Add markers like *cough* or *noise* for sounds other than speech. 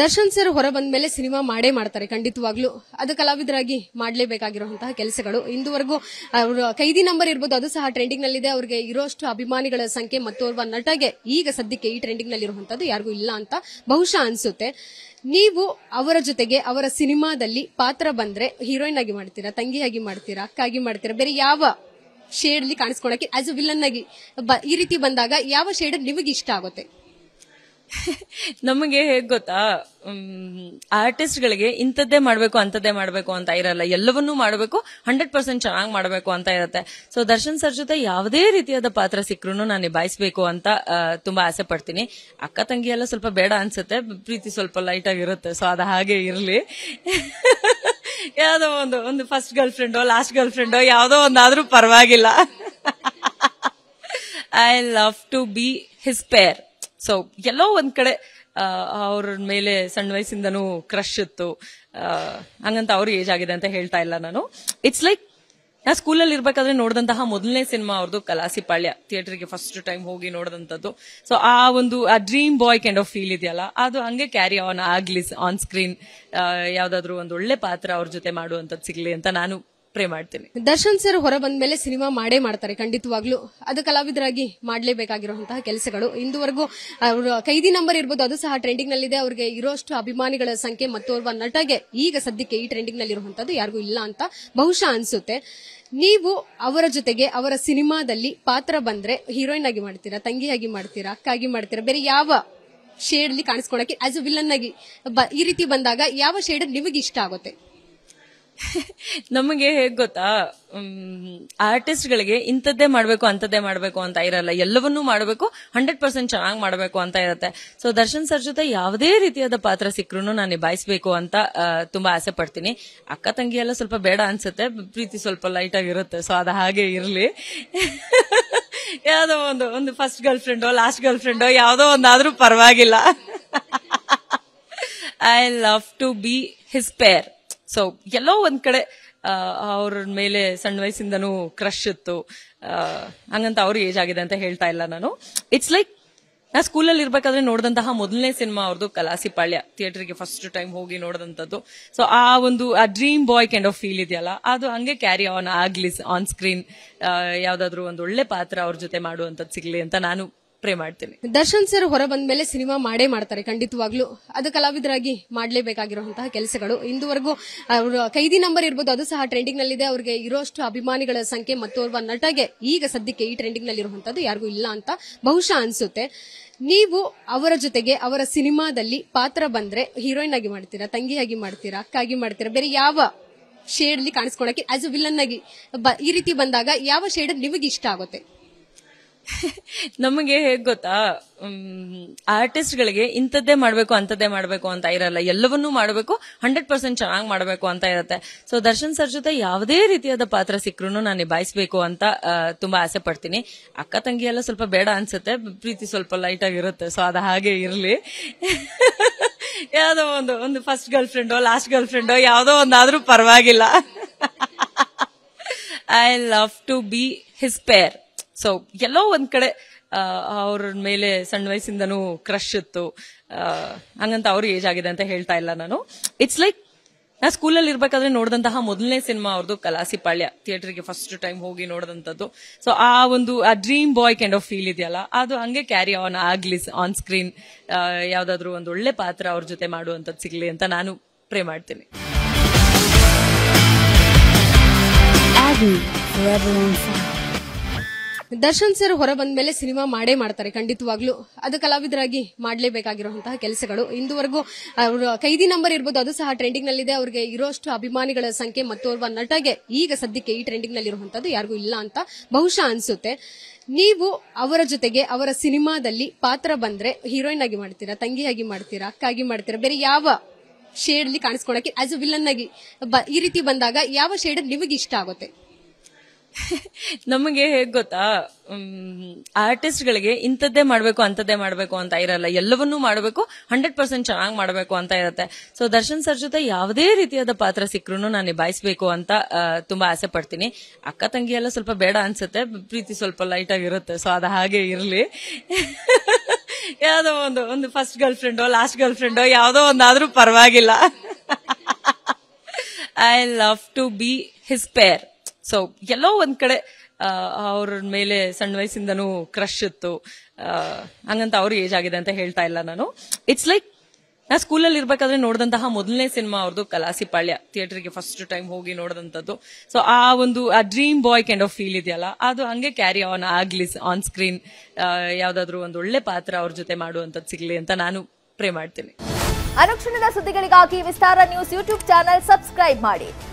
Darshan sir ಹೊರ ಬಂದ ಮೇಲೆ ಸಿನಿಮಾ ಮಾಡೇ ಮಾಡ್ತಾರೆ ಖಂಡಿತವಾಗ್ಲೂ ಅದು ಕಲಾವಿದರಾಗಿ ಮಾಡಲೇಬೇಕಾಗಿರುವಂತಹ ಕೆಲಸಗಳು ಇಂದುವರೆಗೂ ಅವರ ಕೈದಿ ನಂಬರ್ ಇರ್ಬೋದು ಅದು ಸಹ ಟ್ರೆಂಡಿಂಗ್ ನಲ್ಲಿದೆ ಅವರಿಗೆ ಇರೋಷ್ಟು ಅಭಿಮಾನಿಗಳ ಸಂಖ್ಯೆ ಮತ್ತು ಅವರ ನಟಗೆ ಈಗ ಸದ್ಯಕ್ಕೆ ಈ ಟ್ರೆಂಡಿಂಗ್ ನಲ್ಲಿರುವಂತದ್ದು ಯಾರಿಗೂ ಇಲ್ಲ ಅಂತ ಬಹುಶಃ ಅನ್ಸುತ್ತೆ ನೀವು ಅವರ ಜೊತೆಗೆ ಅವರ ಸಿನಿಮಾದಲ್ಲಿ ಪಾತ್ರ ಬಂದ್ರೆ ಹೀರೋಯಿನ್ ಆಗಿ ಮಾಡ್ತೀರಾ ತಂಗಿಯಾಗಿ ಮಾಡ್ತೀರಾ ಅಕ್ಕಾಗಿ ಮಾಡ್ತೀರಾ ಬೇರೆ ಯಾವ ಶೇಡ್ ಅಲ್ಲಿ ಕಾಣಿಸ್ಕೊಳಕ್ಕೆ ಆಸ್ ಅ ವಿಲನ್ ಆಗಿ ಈ ರೀತಿ ಬಂದಾಗ ಯಾವ ಶೇಡ್ ನಿಮಗೆ ಇಷ್ಟ ಆಗುತ್ತೆ ನಮಗೆ ಹೇಗ್ ಗೊತ್ತಾ ಆರ್ಟಿಸ್ಟ್ಗಳಿಗೆ ಇಂಥದ್ದೇ ಮಾಡಬೇಕು ಅಂಥದ್ದೇ ಮಾಡಬೇಕು ಅಂತ ಇರಲ್ಲ ಎಲ್ಲವನ್ನೂ ಮಾಡಬೇಕು ಹಂಡ್ರೆಡ್ ಪರ್ಸೆಂಟ್ ಚೆನ್ನಾಗಿ ಮಾಡಬೇಕು ಅಂತ ಇರುತ್ತೆ ಸೊ ದರ್ಶನ್ ಸರ್ ಜೊತೆ ಯಾವುದೇ ರೀತಿಯಾದ ಪಾತ್ರ ಸಿಕ್ಕರೂ ನಾನು ನಿಭಾಯಿಸಬೇಕು ಅಂತ ತುಂಬಾ ಆಸೆ ಪಡ್ತೀನಿ ಅಕ್ಕ ತಂಗಿ ಎಲ್ಲ ಸ್ವಲ್ಪ ಬೇಡ ಅನ್ಸುತ್ತೆ ಪ್ರೀತಿ ಸ್ವಲ್ಪ ಲೈಟ್ ಆಗಿರುತ್ತೆ ಸೊ ಅದು ಹಾಗೆ ಇರಲಿ ಯಾವುದೋ ಒಂದು ಒಂದು ಫಸ್ಟ್ ಗರ್ಲ್ ಫ್ರೆಂಡೋ ಲಾಸ್ಟ್ ಗರ್ಲ್ ಫ್ರೆಂಡೋ ಯಾವುದೋ ಒಂದಾದ್ರೂ ಪರವಾಗಿಲ್ಲ I love to be his pair so ಎಲ್ಲೋ ಒಂದ್ ಕಡೆ ಅವ್ರ ಮೇಲೆ ಸಣ್ಣ ವಯಸ್ಸಿಂದನೂ ಕ್ರಶ್ ಇತ್ತು ಹಂಗಂತ ಅವ್ರ ಏಜ್ ಆಗಿದೆ ಅಂತ ಹೇಳ್ತಾ ಇಲ್ಲ ನಾನು ಇಟ್ಸ್ ಲೈಕ್ ನಾ ಸ್ಕೂಲಲ್ಲಿ ಇರ್ಬೇಕಾದ್ರೆ ನೋಡಿದಂತಹ ಮೊದಲನೇ ಸಿನಿಮಾ ಅವ್ರದ್ದು ಕಲಾಸಿಪಾಳ್ಯ ಥಿಯೇಟರ್ಗೆ ಫಸ್ಟ್ ಟೈಮ್ ಹೋಗಿ ನೋಡಿದಂಥದ್ದು ಸೊ ಆ ಒಂದು ಆ dream boy kind of feel ಇದೆಯಲ್ಲ ಅದು ಹಂಗೆ ಕ್ಯಾರಿ ಆನ್ ಆಗ್ಲಿ ಆನ್ ಸ್ಕ್ರೀನ್ ಯಾವ್ದಾದ್ರು ಒಂದು ಒಳ್ಳೆ ಪಾತ್ರ ಅವ್ರ ಜೊತೆ ಮಾಡುವಂಥದ್ದು ಸಿಗ್ಲಿ ಅಂತ ನಾನು ಪ್ರೇ ಮಾಡ್ತೀನಿ ದರ್ಶನ್ ಸರ್ ಹೊರ ಬಂದ ಮೇಲೆ ಸಿನಿಮಾ ಮಾಡೇ ಮಾಡ್ತಾರೆ ಖಂಡಿತವಾಗ್ಲೂ ಅದು ಕಲಾವಿದರಾಗಿ ಮಾಡಲೇಬೇಕಾಗಿರುವಂತಹ ಕೆಲಸಗಳು ಇಂದುವರೆಗೂ ಅವರು ಕೈದಿ ನಂಬರ್ ಇರ್ಬೋದು ಅದು ಸಹ ಟ್ರೆಂಡಿಂಗ್ ನಲ್ಲಿದೆ ಅವರಿಗೆ ಇರೋಷ್ಟು ಅಭಿಮಾನಿಗಳ ಸಂಖ್ಯೆ ಮತ್ತು ಅವರ ನಟಗೆ ಈಗ ಸದ್ಯಕ್ಕೆ ಈ ಟ್ರೆಂಡಿಂಗ್ ನಲ್ಲಿರುವಂತದ್ದು ಯಾರಿಗೂ ಇಲ್ಲ ಅಂತ ಬಹುಶಃ ಅನ್ಸುತ್ತೆ ನೀವು ಅವರ ಜೊತೆಗೆ ಅವರ ಸಿನಿಮಾದಲ್ಲಿ ಪಾತ್ರ ಬಂದ್ರೆ ಹೀರೋಯಿನ್ ಆಗಿ ಮಾಡ್ತೀರಾ ತಂಗಿಯಾಗಿ ಮಾಡ್ತೀರಾ ಅಕ್ಕಾಗಿ ಮಾಡ್ತೀರಾ ಬೇರೆ ಯಾವ ಶೇಡ್ ಅಲ್ಲಿ ಕಾಣಿಸ್ಕೊಳಕ್ಕೆ ಆಸ್ ಅ ವಿಲನ್ ಆಗಿ ಈ ರೀತಿ ಬಂದಾಗ ಯಾವ ಶೇಡ್ ನಿಮಗೆ ಇಷ್ಟ ಆಗುತ್ತೆ ನಮಗೆ ಹೇಗ್ ಗೊತ್ತಾ ಆರ್ಟಿಸ್ಟ್ ಗಳಿಗೆ ಇಂಥದ್ದೇ ಮಾಡ್ಬೇಕು ಅಂತದ್ದೇ ಮಾಡ್ಬೇಕು ಅಂತ ಇರಲ್ಲ ಎಲ್ಲವನ್ನೂ ಮಾಡ್ಬೇಕು ಹಂಡ್ರೆಡ್ ಪರ್ಸೆಂಟ್ ಚೆನ್ನಾಗಿ ಮಾಡ್ಬೇಕು ಅಂತ ಇರತ್ತೆ ಸೊ ದರ್ಶನ್ ಸರ್ ಜೊತೆ ಯಾವುದೇ ರೀತಿಯಾದ ಪಾತ್ರ ಸಿಕ್ಕರೂ ನಾನು ನಿಭಾಯಿಸಬೇಕು ಅಂತ ತುಂಬಾ ಆಸೆ ಪಡ್ತೀನಿ ಅಕ್ಕ ತಂಗಿ ಎಲ್ಲ ಸ್ವಲ್ಪ ಬೇಡ ಅನ್ಸುತ್ತೆ ಪ್ರೀತಿ ಸ್ವಲ್ಪ ಲೈಟ್ ಆಗಿರುತ್ತೆ ಸೊ ಅದು ಹಾಗೆ ಇರಲಿ ಯಾವುದೋ ಒಂದು ಒಂದು ಫಸ್ಟ್ ಗರ್ಲ್ ಫ್ರೆಂಡೋ ಲಾಸ್ಟ್ ಗರ್ಲ್ ಫ್ರೆಂಡೋ ಯಾವುದೋ ಒಂದಾದ್ರೂ ಪರವಾಗಿಲ್ಲ I love to be his pair so ಎಲ್ಲೋ ಒಂದ್ ಕಡೆ ಅವ್ರ ಮೇಲೆ ಸಣ್ಣ ವಯಸ್ಸಿಂದನೂ ಕ್ರಶ್ ಇತ್ತು ಹಂಗಂತ ಅವ್ರ ಏಜ್ ಆಗಿದೆ ಅಂತ ಹೇಳ್ತಾ ಇಲ್ಲ ನಾನು ಇಟ್ಸ್ ಲೈಕ್ ನಾ ಸ್ಕೂಲಲ್ಲಿ ಇರ್ಬೇಕಾದ್ರೆ ನೋಡಿದಂತಹ ಮೊದಲನೇ ಸಿನಿಮಾ ಅವ್ರದ್ದು ಕಲಾಸಿಪಾಳ್ಯ ಥಿಯೇಟರ್ಗೆ ಫಸ್ಟ್ ಟೈಮ್ ಹೋಗಿ ನೋಡಿದಂಥದ್ದು ಸೊ ಆ ಒಂದು ಆ dream boy kind of feel ಇದೆಯಲ್ಲ ಅದು ಹಂಗೆ ಕ್ಯಾರಿ ಆನ್ ಆಗ್ಲಿ ಆನ್ ಸ್ಕ್ರೀನ್ ಯಾವ್ದಾದ್ರು ಒಂದು ಒಳ್ಳೆ ಪಾತ್ರ ಅವ್ರ ಜೊತೆ ಮಾಡುವಂಥದ್ದು ಸಿಗ್ಲಿ ಅಂತ ನಾನು ಪ್ರೇ ಮಾಡ್ತೀನಿ ದರ್ಶನ್ ಸರ್ ಹೊರ ಬಂದ ಮೇಲೆ ಸಿನಿಮಾ ಮಾಡೇ ಮಾಡ್ತಾರೆ ಖಂಡಿತವಾಗ್ಲೂ ಅದು ಕಲಾವಿದರಾಗಿ ಮಾಡಲೇಬೇಕಾಗಿರುವಂತಹ ಕೆಲಸಗಳು ಇಂದುವರೆಗೂ ಅವರ ಕೈದಿ ನಂಬರ್ ಇರ್ಬೋದು ಅದು ಸಹ ಟ್ರೆಂಡಿಂಗ್ ಇದೆ ಅವರಿಗೆ ಇರೋಷ್ಟು ಅಭಿಮಾನಿಗಳ ಸಂಖ್ಯೆ ಮತ್ತು ನಟಗೆ ಈಗ ಸದ್ಯಕ್ಕೆ ಈ ಟ್ರೆಂಡಿಂಗ್ ನಲ್ಲಿ ಯಾರಿಗೂ ಇಲ್ಲ ಅಂತ ಬಹುಶಃ ಅನ್ಸುತ್ತೆ ನೀವು ಅವರ ಜೊತೆಗೆ ಅವರ ಸಿನಿಮಾದಲ್ಲಿ ಪಾತ್ರ ಬಂದ್ರೆ ಹೀರೋಯಿನ್ ಆಗಿ ಮಾಡ್ತೀರಾ ತಂಗಿಯಾಗಿ ಮಾಡ್ತೀರಾ ಅಕ್ಕಾಗಿ ಮಾಡ್ತೀರಾ ಬೇರೆ ಯಾವ ಶೇಡ್ ಅಲ್ಲಿ ಕಾಣಿಸ್ಕೊಳಕ್ಕೆ ಆಸ್ ಅ ವಿಲನ್ ಆಗಿ ಈ ರೀತಿ ಬಂದಾಗ ಯಾವ ಶೇಡ್ ನಿಮಗೆ ಇಷ್ಟ ಆಗುತ್ತೆ ನಮಗೆ ಹೇಗ್ ಗೊತ್ತಾ ಆರ್ಟಿಸ್ಟ್ ಗಳಿಗೆ ಇಂಥದ್ದೇ ಮಾಡಬೇಕು ಅಂತದ್ದೇ ಮಾಡಬೇಕು ಅಂತ ಇರಲ್ಲ ಎಲ್ಲವನ್ನೂ ಮಾಡಬೇಕು ಹಂಡ್ರೆಡ್ ಪರ್ಸೆಂಟ್ ಚೆನ್ನಾಗಿ ಮಾಡಬೇಕು ಅಂತ ಇರುತ್ತೆ ಸೊ ದರ್ಶನ್ ಸರ್ ಜೊತೆ ಯಾವುದೇ ರೀತಿಯಾದ ಪಾತ್ರ ಸಿಕ್ಕರೂ ನಾನು ನಿಭಾಯಿಸಬೇಕು ಅಂತ ತುಂಬಾ ಆಸೆ ಪಡ್ತೀನಿ ಅಕ್ಕ ತಂಗಿ ಎಲ್ಲ ಸ್ವಲ್ಪ ಬೇಡ ಅನ್ಸುತ್ತೆ ಪ್ರೀತಿ ಸ್ವಲ್ಪ ಲೈಟ್ ಆಗಿರುತ್ತೆ ಸೊ ಅದು ಹಾಗೆ ಇರಲಿ ಯಾವುದೋ ಒಂದು ಒಂದು ಫಸ್ಟ್ ಗರ್ಲ್ ಫ್ರೆಂಡೋ ಲಾಸ್ಟ್ ಗರ್ಲ್ ಫ್ರೆಂಡೋ ಯಾವುದೋ ಒಂದಾದ್ರೂ ಪರವಾಗಿಲ್ಲ I love to be his pair so ಎಲ್ಲೋ ಒಂದ್ ಕಡೆ ಅವ್ರ ಮೇಲೆ ಸಣ್ಣ ವಯಸ್ಸಿಂದನು ಕ್ರಶ್ ಇತ್ತು ಹಂಗಂತ ಅವ್ರ ಏಜ್ ಆಗಿದೆ ಅಂತ ಹೇಳ್ತಾ ಇಲ್ಲ ನಾನು ಇಟ್ಸ್ ಲೈಕ್ ನಾ ಸ್ಕೂಲಲ್ಲಿ ಇರ್ಬೇಕಾದ್ರೆ ನೋಡಿದಂತಹ ಮೊದಲನೇ ಸಿನಿಮಾ ಅವ್ರದ್ದು ಕಲಾಸಿಪಾಳ್ಯ ಥಿಯೇಟರ್ಗೆ ಫಸ್ಟ್ ಟೈಮ್ ಹೋಗಿ ನೋಡಿದಂಥದ್ದು ಸೊ ಆ ಒಂದು ಆ dream boy kind of feel ಇದೆಯಲ್ಲ ಅದು ಹಂಗೆ ಕ್ಯಾರಿ ಆನ್ ಆಗ್ಲಿ ಆನ್ ಸ್ಕ್ರೀನ್ ಯಾವ್ದಾದ್ರು ಒಂದು ಒಳ್ಳೆ ಪಾತ್ರ ಅವ್ರ ಜೊತೆ ಮಾಡುವಂಥದ್ದು ಸಿಗ್ಲಿ ಅಂತ ನಾನು ಪ್ರೇ ಮಾಡ್ತೀನಿ ದರ್ಶನ್ ಸರ್ ಹೊರ ಬಂದ ಮೇಲೆ ಸಿನಿಮಾ ಮಾಡೇ ಮಾಡ್ತಾರೆ ಖಂಡಿತವಾಗ್ಲೂ ಅದು ಕಲಾವಿದರಾಗಿ ಮಾಡಲೇಬೇಕಾಗಿರುವಂತಹ ಕೆಲಸಗಳು ಇಂದುವರೆಗೂ ಅವರು ಕೈದಿ ನಂಬರ್ ಇರ್ಬೋದು ಅದು ಸಹ ಟ್ರೆಂಡಿಂಗ್ ನಲ್ಲಿದೆ ಅವರಿಗೆ ಇರೋಷ್ಟು ಅಭಿಮಾನಿಗಳ ಸಂಖ್ಯೆ ಮತ್ತು ಮತ್ತೋರ್ವ ನಟಗೆ ಈಗ ಸದ್ಯಕ್ಕೆ ಈ ಟ್ರೆಂಡಿಂಗ್ ನಲ್ಲಿರುವಂತದ್ದು ಯಾರಿಗೂ ಇಲ್ಲ ಅಂತ ಬಹುಶಃ ಅನ್ಸುತ್ತೆ ನೀವು ಅವರ ಜೊತೆಗೆ ಅವರ ಸಿನಿಮಾದಲ್ಲಿ ಪಾತ್ರ ಬಂದ್ರೆ ಹೀರೋಯಿನ್ ಆಗಿ ಮಾಡ್ತೀರಾ ತಂಗಿಯಾಗಿ ಮಾಡ್ತೀರಾ ಅಕ್ಕಾಗಿ ಮಾಡ್ತೀರಾ ಬೇರೆ ಯಾವ ಶೇಡ್ ಅಲ್ಲಿ ಕಾಣಿಸ್ಕೊಳಕ್ಕೆ ಆಸ್ ಅ ವಿಲನ್ ಆಗಿ ಈ ರೀತಿ ಬಂದಾಗ ಯಾವ ಶೇಡ್ ನಿಮಗೆ ಇಷ್ಟ ಆಗುತ್ತೆ *laughs* ನಮಗೆ ಹೇಗ್ ಗೊತ್ತಾ ಆರ್ಟಿಸ್ಟ್ ಗಳಿಗೆ ಇಂಥದ್ದೇ ಮಾಡ್ಬೇಕು ಅಂತದ್ದೇ ಮಾಡ್ಬೇಕು ಅಂತ ಇರಲ್ಲ ಎಲ್ಲವನ್ನೂ ಮಾಡ್ಬೇಕು ಹಂಡ್ರೆಡ್ ಪರ್ಸೆಂಟ್ ಚೆನ್ನಾಗಿ ಮಾಡ್ಬೇಕು ಅಂತ ಇರುತ್ತೆ ಸೊ ದರ್ಶನ್ ಸರ್ ಜೊತೆ ಯಾವುದೇ ರೀತಿಯಾದ ಪಾತ್ರ ಸಿಕ್ಕರೂ ನಾನು ನಿಭಾಯಿಸಬೇಕು ಅಂತ ತುಂಬಾ ಆಸೆ ಪಡ್ತೀನಿ ಅಕ್ಕ ತಂಗಿ ಎಲ್ಲ ಸ್ವಲ್ಪ ಬೇಡ ಅನ್ಸುತ್ತೆ ಪ್ರೀತಿ ಸ್ವಲ್ಪ ಲೈಟ್ ಆಗಿರುತ್ತೆ ಸೊ ಅದು ಹಾಗೆ ಇರಲಿ *laughs* ಯಾವುದೋ ಒಂದು ಒಂದು ಫಸ್ಟ್ ಗರ್ಲ್ ಫ್ರೆಂಡೋ ಲಾಸ್ಟ್ ಗರ್ಲ್ ಫ್ರೆಂಡೋ ಯಾವುದೋ ಒಂದಾದ್ರೂ ಪರವಾಗಿಲ್ಲ I love to be his pair so ಎಲ್ಲೋ ಒಂದ್ ಕಡೆ ಅವ್ರ ಮೇಲೆ ಸಣ್ಣ ವಯಸ್ಸಿಂದನೂ ಕ್ರಶ್ ಇತ್ತು ಹಂಗಂತ ಅವ್ರ ಏಜ್ ಆಗಿದೆ ಅಂತ ಹೇಳ್ತಾ ಇಲ್ಲ ನಾನು ಇಟ್ಸ್ ಲೈಕ್ ನಾ ಸ್ಕೂಲಲ್ಲಿ ಇರ್ಬೇಕಾದ್ರೆ ನೋಡಿದಂತಹ ಮೊದಲನೇ ಸಿನಿಮಾ ಅವ್ರದ್ದು ಕಲಾಸಿ ಪಾಳ್ಯ ಥಿಯೇಟರ್ಗೆ ಫಸ್ಟ್ ಟೈಮ್ ಹೋಗಿ ನೋಡಿದಂಥದ್ದು ಸೊ ಆ ಒಂದು ಆ dream boy kind of feel ಇದೆಯಲ್ಲ ಅದು ಹಂಗೆ ಕ್ಯಾರಿ ಆನ್ ಆಗ್ಲಿ ಆನ್ ಸ್ಕ್ರೀನ್ ಯಾವ್ದಾದ್ರು ಒಂದು ಒಳ್ಳೆ ಪಾತ್ರ ಅವ್ರ ಜೊತೆ ಮಾಡುವಂಥದ್ದು ಸಿಗ್ಲಿ ಅಂತ ನಾನು ಪ್ರೇ ಮಾಡ್ತೀನಿ ಅನುಕ್ಷಣದ ಸುದ್ದಿಗಳಿಗಾಗಿ Vistara news YouTube channel subscribe ಮಾಡಿ